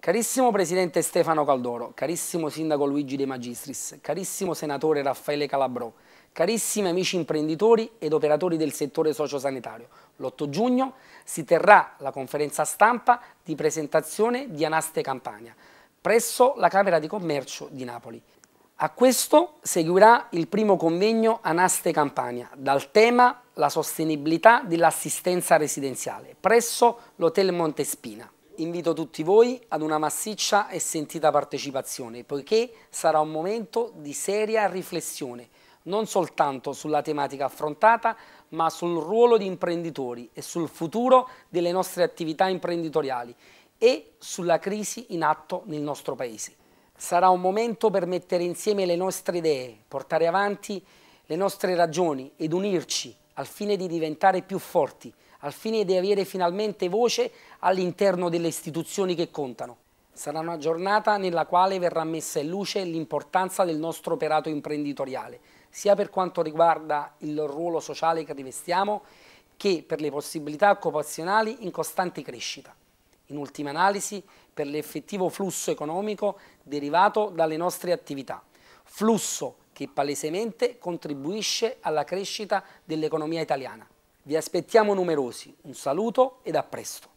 Carissimo Presidente Stefano Caldoro, carissimo Sindaco Luigi De Magistris, carissimo Senatore Raffaele Calabrò, carissimi amici imprenditori ed operatori del settore sociosanitario, l'8 giugno si terrà la conferenza stampa di presentazione di Anaste Campania presso la Camera di Commercio di Napoli. A questo seguirà il primo convegno Anaste Campania dal tema La sostenibilità dell'assistenza residenziale presso l'Hotel Montespina invito tutti voi ad una massiccia e sentita partecipazione, poiché sarà un momento di seria riflessione, non soltanto sulla tematica affrontata, ma sul ruolo di imprenditori e sul futuro delle nostre attività imprenditoriali e sulla crisi in atto nel nostro Paese. Sarà un momento per mettere insieme le nostre idee, portare avanti le nostre ragioni ed unirci al fine di diventare più forti, al fine di avere finalmente voce all'interno delle istituzioni che contano. Sarà una giornata nella quale verrà messa in luce l'importanza del nostro operato imprenditoriale, sia per quanto riguarda il ruolo sociale che rivestiamo, che per le possibilità occupazionali in costante crescita. In ultima analisi, per l'effettivo flusso economico derivato dalle nostre attività. Flusso che palesemente contribuisce alla crescita dell'economia italiana. Vi aspettiamo numerosi. Un saluto ed a presto.